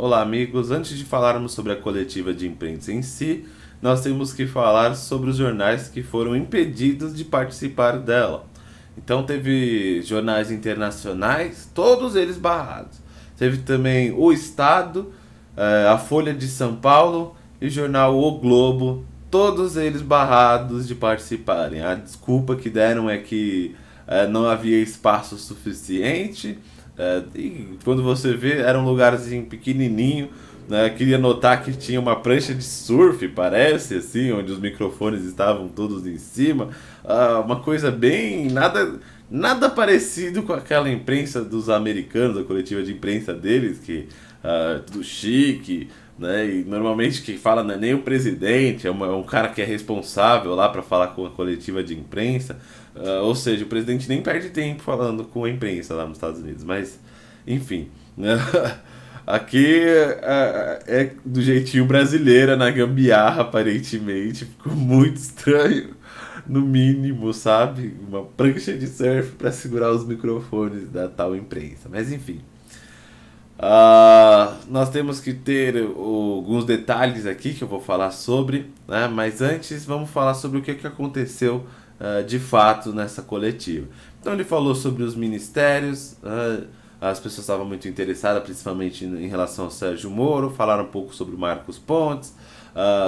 Olá, amigos. Antes de falarmos sobre a coletiva de imprensa em si, nós temos que falar sobre os jornais que foram impedidos de participar dela. Então, teve jornais internacionais, todos eles barrados. Teve também O Estado, eh, a Folha de São Paulo e o jornal O Globo, todos eles barrados de participarem. A desculpa que deram é que eh, não havia espaço suficiente é, e quando você vê, era um lugarzinho pequenininho. Né? Queria notar que tinha uma prancha de surf, parece, assim, onde os microfones estavam todos em cima. Ah, uma coisa bem. nada nada parecido com aquela imprensa dos americanos, a coletiva de imprensa deles, que ah, tudo chique, né? E normalmente quem fala não é nem o presidente, é, uma, é um cara que é responsável lá para falar com a coletiva de imprensa. Uh, ou seja, o presidente nem perde tempo falando com a imprensa lá nos Estados Unidos. Mas, enfim. Né? Aqui uh, é do jeitinho brasileira, na gambiarra, aparentemente. Ficou muito estranho, no mínimo, sabe? Uma prancha de surf para segurar os microfones da tal imprensa. Mas, enfim. Uh, nós temos que ter alguns detalhes aqui que eu vou falar sobre, né? mas antes vamos falar sobre o que, que aconteceu uh, de fato nessa coletiva. Então ele falou sobre os ministérios, ah, as pessoas estavam muito interessadas, principalmente em relação ao Sérgio Moro, falaram um pouco sobre o Marcos Pontes,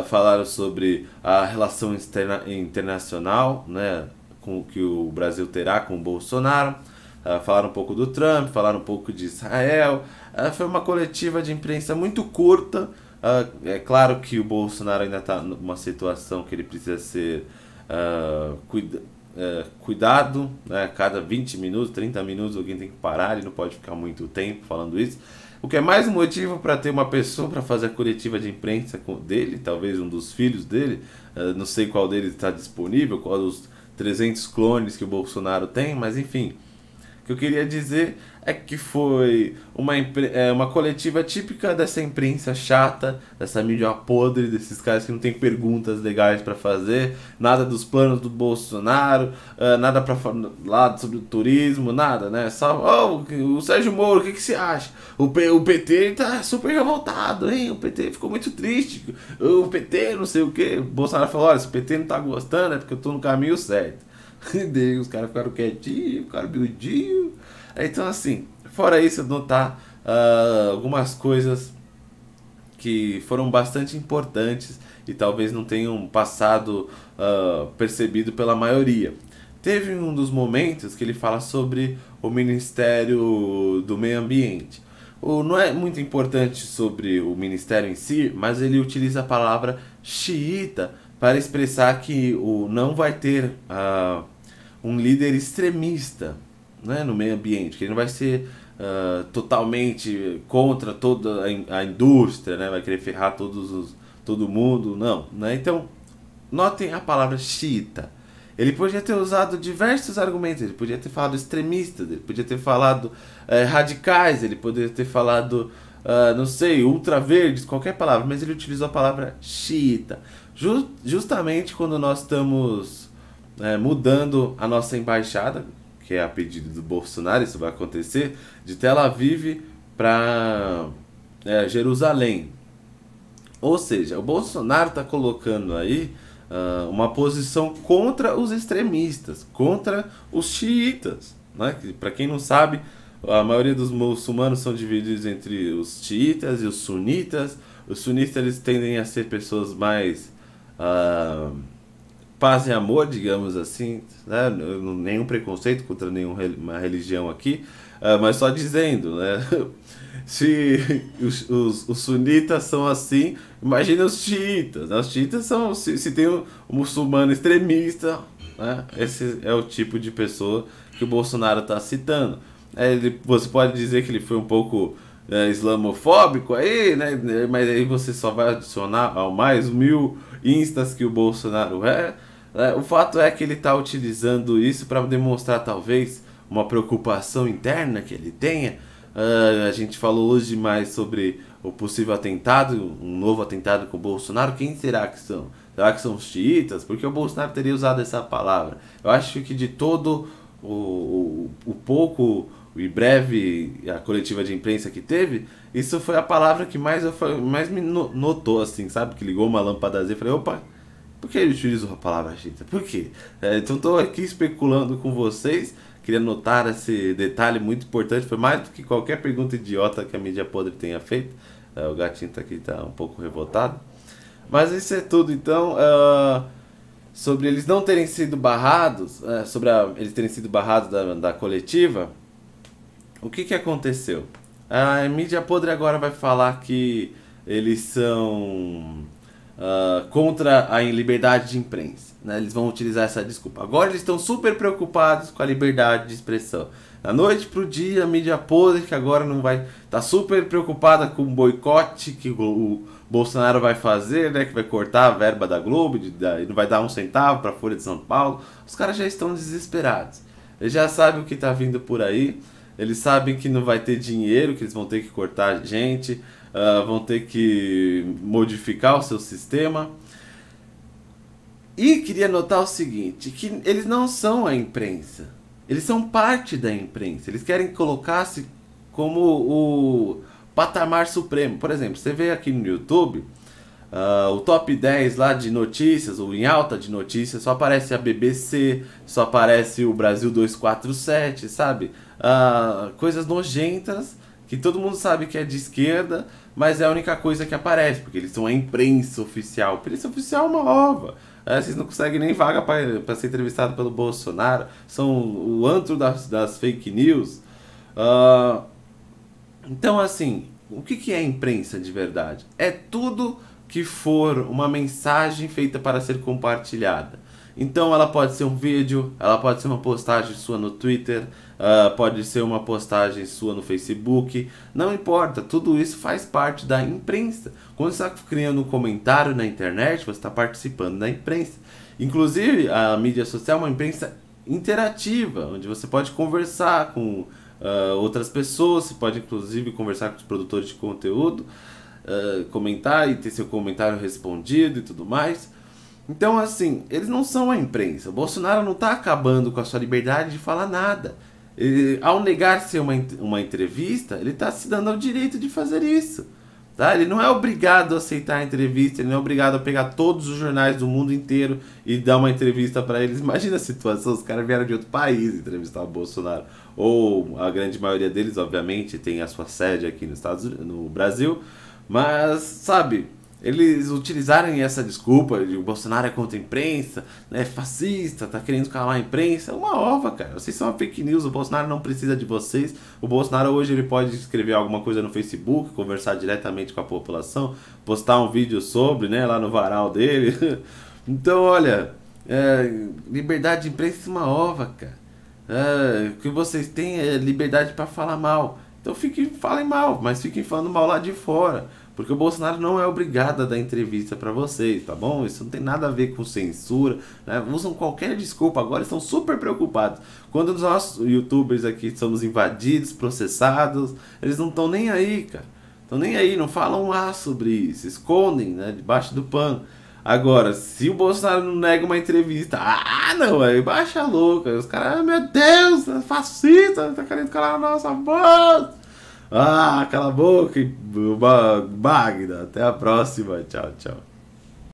falaram sobre a relação interna internacional né, com, que o Brasil terá com o Bolsonaro. Uh, falaram um pouco do Trump, falaram um pouco de Israel. Uh, foi uma coletiva de imprensa muito curta. Uh, é claro que o Bolsonaro ainda está numa situação que ele precisa ser cuida, é, cuidado. Né? Cada 20 minutos, 30 minutos, alguém tem que parar. Ele não pode ficar muito tempo falando isso. O que é mais um motivo para ter uma pessoa para fazer a coletiva de imprensa dele, talvez um dos filhos dele, não sei qual deles está disponível, qual dos 300 clones que o Bolsonaro tem, mas enfim, que eu queria dizer é que foi uma, é, uma coletiva típica dessa imprensa chata, dessa mídia podre, desses caras que não tem perguntas legais para fazer, nada dos planos do Bolsonaro, uh, nada para falar sobre o turismo, nada, né? Só, oh, o Sérgio Moro, o que, que você acha? O, P, o PT tá super revoltado, hein? O PT ficou muito triste, o PT não sei o que. Bolsonaro falou: olha, se o PT não tá gostando é porque eu tô no caminho certo. Daí os caras ficaram quietinhos, ficaram miudinhos. Então, assim, fora isso, notar uh, algumas coisas que foram bastante importantes e talvez não tenham passado uh, percebido pela maioria. Teve um dos momentos que ele fala sobre o Ministério do Meio Ambiente. O, não é muito importante sobre o ministério em si, mas ele utiliza a palavra xiita para expressar que o não vai ter uh, um líder extremista né, no meio ambiente, que ele não vai ser uh, totalmente contra toda a, indústria, né, vai querer ferrar todos os, todo mundo, não. Né? Então, notem a palavra xiita. Ele podia ter usado diversos argumentos, ele podia ter falado extremista, ele podia ter falado eh, radicais, ele poderia ter falado, uh, não sei, ultraverdes, qualquer palavra, mas ele utilizou a palavra xiita. Just, justamente quando nós estamos é, mudando a nossa embaixada, que é a pedido do Bolsonaro, isso vai acontecer, de Tel Aviv para é, Jerusalém. Ou seja, o Bolsonaro está colocando aí uh, uma posição contra os extremistas, contra os xiitas. Né? Que, para quem não sabe, a maioria dos muçulmanos são divididos entre os xiitas e os sunitas. Os sunitas eles tendem a ser pessoas mais uh, paz e amor, digamos assim, né? nenhum preconceito contra nenhuma religião aqui, uh, mas só dizendo, né? se os, os, os, sunitas são assim, imagina os xiitas. Né? Os xiitas são, se, se tem um, um muçulmano extremista, né? esse é o tipo de pessoa que o Bolsonaro está citando. É, ele, você pode dizer que ele foi um pouco é, islamofóbico aí, né? Mas aí você só vai adicionar ao mais mil instas que o Bolsonaro é. é o fato é que ele está utilizando isso para demonstrar talvez uma preocupação interna que ele tenha. Uh, a gente falou hoje mais sobre o possível atentado, um novo atentado com o Bolsonaro. Quem será que são? Será que são os chiitas? Porque o Bolsonaro teria usado essa palavra. Eu acho que de todo o, o, o pouco e breve a coletiva de imprensa que teve, isso foi a palavra que mais, eu, mais me notou, assim, sabe? Que ligou uma lâmpadazinha e falei, opa, por que ele utilizou a palavra chita? Por quê? É, então estou aqui especulando com vocês, queria notar esse detalhe muito importante, foi mais do que qualquer pergunta idiota que a mídia podre tenha feito. É, o gatinho tá aqui, está um pouco revoltado. Mas isso é tudo, então... Uh sobre eles não terem sido barrados, é, sobre a, eles terem sido barrados da, da coletiva, o que, que aconteceu? A mídia podre agora vai falar que eles são uh, contra a liberdade de imprensa. Né? Eles vão utilizar essa desculpa. Agora eles estão super preocupados com a liberdade de expressão. Da noite pro dia, a mídia podre que agora não vai. tá super preocupada com o boicote que o Bolsonaro vai fazer, né? Que vai cortar a verba da Globo de, e não vai dar um centavo para a Folha de São Paulo. Os caras já estão desesperados. Eles já sabem o que está vindo por aí. Eles sabem que não vai ter dinheiro, que eles vão ter que cortar gente, uh, vão ter que modificar o seu sistema. E queria notar o seguinte, que eles não são a imprensa. Eles são parte da imprensa. Eles querem colocar-se como o patamar supremo. Por exemplo, você vê aqui no YouTube, Uh, o top 10 lá de notícias, ou em alta de notícias, só aparece a BBC, só aparece o Brasil 247, sabe? uh, coisas nojentas que todo mundo sabe que é de esquerda, mas é a única coisa que aparece, porque eles são a imprensa oficial. A imprensa oficial é uma ova. É, vocês não conseguem nem vaga para ser entrevistado pelo Bolsonaro. São o antro das, das fake news. Uh, então, assim, o que, que é imprensa de verdade? É tudo que for uma mensagem feita para ser compartilhada. Então ela pode ser um vídeo, ela pode ser uma postagem sua no Twitter, uh, pode ser uma postagem sua no Facebook, não importa, tudo isso faz parte da imprensa. Quando você está criando um comentário na internet, você está participando da imprensa. Inclusive, a mídia social é uma imprensa interativa, onde você pode conversar com uh, outras pessoas, você pode inclusive conversar com os produtores de conteúdo, uh, comentar e ter seu comentário respondido e tudo mais. Então, assim, eles não são a imprensa. O Bolsonaro não está acabando com a sua liberdade de falar nada. Ele, ao negar ser uma, uma entrevista, ele está se dando ao direito de fazer isso. Tá? Ele não é obrigado a aceitar a entrevista, ele não é obrigado a pegar todos os jornais do mundo inteiro e dar uma entrevista para eles. Imagina a situação, os caras vieram de outro país entrevistar o Bolsonaro. Ou a grande maioria deles, obviamente, tem a sua sede aqui nos Estados no Brasil. Mas, sabe, eles utilizarem essa desculpa de o Bolsonaro é contra a imprensa, é fascista, tá querendo calar a imprensa, é uma ova, cara. Vocês são uma fake news, o Bolsonaro não precisa de vocês. O Bolsonaro hoje ele pode escrever alguma coisa no Facebook, conversar diretamente com a população, postar um vídeo sobre, né, lá no varal dele. Então, olha, é, liberdade de imprensa é uma ova, cara. É, o que vocês têm é liberdade para falar mal. Então fiquem, falem mal, mas fiquem falando mal lá de fora. Porque o Bolsonaro não é obrigado a dar entrevista para vocês, tá bom? Isso não tem nada a ver com censura, né? Usam qualquer desculpa agora, estão super preocupados. Quando nós, youtubers aqui, somos invadidos, processados, eles não estão nem aí, cara. Estão nem aí, não falam lá sobre isso, escondem, né? Debaixo do pano. Agora, se o Bolsonaro não nega uma entrevista, ah, não, aí baixa louca. Os caras, ah, meu Deus, é fascista, tá querendo calar a nossa voz. Ah, cala a boca, Magda. Até a próxima. Tchau, tchau.